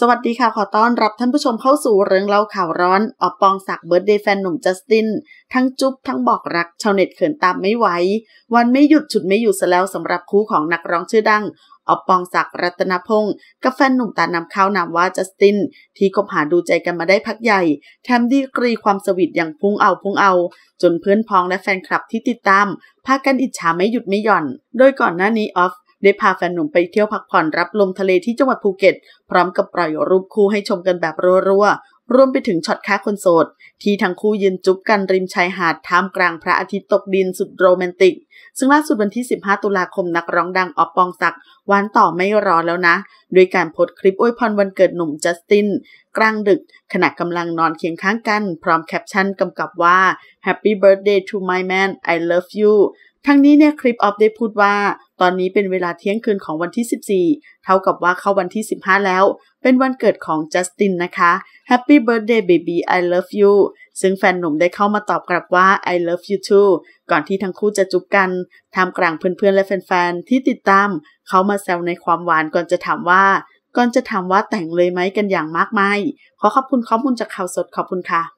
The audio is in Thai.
สวัสดีค่ะขอต้อนรับท่านผู้ชมเข้าสู่เรื่องเล่าข่าวร้อนออบปองศักเบิร์ดเดย์แฟนหนุ่มจัสติน ทั้งจุ๊บทั้งบอกรัก ชาวเน็ตเขินตามไม่ไหว วันไม่หยุดฉุดไม่อยู่ซะแล้วสำหรับคู่ของนักร้องชื่อดัง ออบปองศักรัตนพงศ์กับแฟนหนุ่มตานำข้าวนามว่าจัสตินที่คบหาดูใจกันมาได้พักใหญ่แถมดีกรีความสวิตอย่างพุ่งเอาพุ่งเอาจนเพื่อนพ้องและแฟนคลับที่ติดตามพากันอิจฉาไม่หยุดไม่หย่อนโดยก่อนหน้านี้ออฟได้พาแฟนหนุ่มไปเที่ยวพักผ่อนรับลมทะเลที่จังหวัดภูเก็ตพร้อมกับปล่อยรูปคู่ให้ชมกันแบบรัวๆ รวมไปถึงช็อตค้าคนโสด ที่ทั้งคู่ยืนจุ๊บกันริมชายหาดท่ามกลางพระอาทิตย์ตกดินสุดโรแมนติก ซึ่งล่าสุดวันที่ 15 ตุลาคมนักร้องดังออบปองศักดิ์วานต่อไม่รอแล้วนะ ด้วยการโพสคลิปอวยพรวันเกิดหนุ่มจัสตินกลางดึกขณะกำลังนอนเคียงข้างกัน พร้อมแคปชั่นกำกับว่า Happy birthday to my man I love you ทั้งนี้เนี่ยคลิปออฟได้พูดว่าตอนนี้เป็นเวลาเที่ยงคืนของวันที่ 14 เท่ากับว่าเข้าวันที่ 15 แล้วเป็นวันเกิดของจัสตินนะคะ Happy birthday baby I love you ซึ่งแฟนหนุ่มได้เข้ามาตอบกลับว่า I love you too ก่อนที่ทั้งคู่จะจุบกันทำกลางเพื่อนๆ และแฟนๆ ที่ติดตามเขามาแซวในความหวานก่อนจะถามว่า ก่อนจะถามว่าแต่งเลยไหมกันอย่างมากมายขอขอบคุณข้อมูลจากข่าวสดขอบคุณค่ะ